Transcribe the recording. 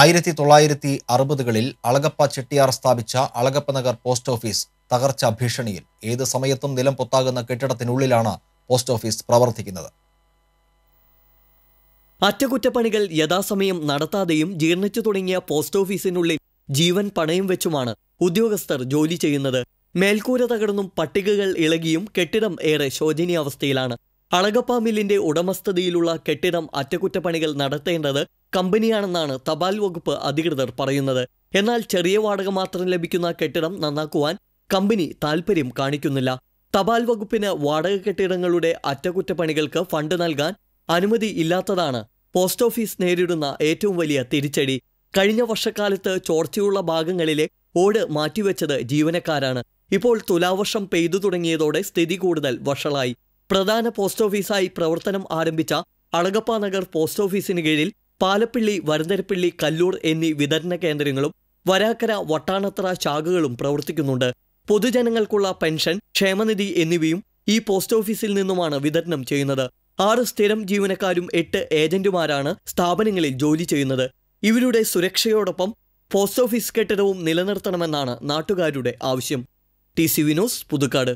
ആയിരത്തി തൊള്ളായിരത്തി അറുപതുകളിൽ അളഗപ്പ ചെട്ടിയാർ സ്ഥാപിച്ച അളഗപ്പ നഗർ പോസ്റ്റ് ഓഫീസ് തകർച്ച ഭീഷണിയിൽ ഏത് സമയത്തും നിലം പൊത്താകുന്ന കെട്ടിടത്തിനുള്ളിലാണ് പോസ്റ്റ് ഓഫീസ് പ്രവർത്തിക്കുന്നത് അറ്റകുറ്റപ്പണികൾ യഥാസമയം നടത്താതെയും ജീർണിച്ചു തുടങ്ങിയ പോസ്റ്റ് ഓഫീസിനുള്ളിൽ ജീവൻ പണയം വെച്ചുമാണ് ഉദ്യോഗസ്ഥർ ജോലി ചെയ്യുന്നത് മേൽക്കൂര തകർന്നും പട്ടികകൾ ഇളകിയും കെട്ടിടം ഏറെ ശോചനീയാവസ്ഥയിലാണ് അളകപ്പ മില്ലിന്റെ ഉടമസ്ഥതയിലുള്ള കെട്ടിടം അറ്റകുറ്റപ്പണികൾ നടത്തേണ്ടത് കമ്പനിയാണെന്നാണ് തപാൽ വകുപ്പ് അധികൃതർ പറയുന്നത് എന്നാൽ ചെറിയ വാടക മാത്രം ലഭിക്കുന്ന കെട്ടിടം നന്നാക്കുവാൻ കമ്പനി താൽപ്പര്യം കാണിക്കുന്നില്ല തപാൽ വകുപ്പിന് വാടക കെട്ടിടങ്ങളുടെ അറ്റകുറ്റപ്പണികൾക്ക് ഫണ്ട് നൽകാൻ അനുമതി ഇല്ലാത്തതാണ് പോസ്റ്റ് ഓഫീസ് നേരിടുന്ന ഏറ്റവും വലിയ തിരിച്ചടി കഴിഞ്ഞ വർഷക്കാലത്ത് ചോർച്ചയുള്ള ഭാഗങ്ങളിലെ ഓട് മാറ്റിവെച്ചത് ജീവനക്കാരാണ് ഇപ്പോൾ തുലാവർഷം പെയ്തു തുടങ്ങിയതോടെ സ്ഥിതി കൂടുതൽ വഷളായി പ്രധാന പോസ്റ്റ് ഓഫീസായി പ്രവർത്തനം ആരംഭിച്ച അളഗപ്പ നഗർ പോസ്റ്റ് ഓഫീസിന് കീഴിൽ പാലപ്പിള്ളി വരുന്നരപ്പിള്ളി കല്ലൂർ എന്നീ വിതരണ കേന്ദ്രങ്ങളും വരാക്കര വട്ടാണത്ര ശാഖകളും പ്രവർത്തിക്കുന്നുണ്ട് പൊതുജനങ്ങൾക്കുള്ള പെൻഷൻ ക്ഷേമനിധി എന്നിവയും ഈ പോസ്റ്റ് ഓഫീസിൽ നിന്നുമാണ് വിതരണം ചെയ്യുന്നത് ആറ് സ്ഥിരം ജീവനക്കാരും എട്ട് ഏജന്റുമാരാണ് സ്ഥാപനങ്ങളിൽ ജോലി ചെയ്യുന്നത് ഇവരുടെ സുരക്ഷയോടൊപ്പം പോസ്റ്റ് ഓഫീസ് കെട്ടിടവും നിലനിർത്തണമെന്നാണ് നാട്ടുകാരുടെ ആവശ്യം ടി സി വിനോസ് പുതുക്കാട്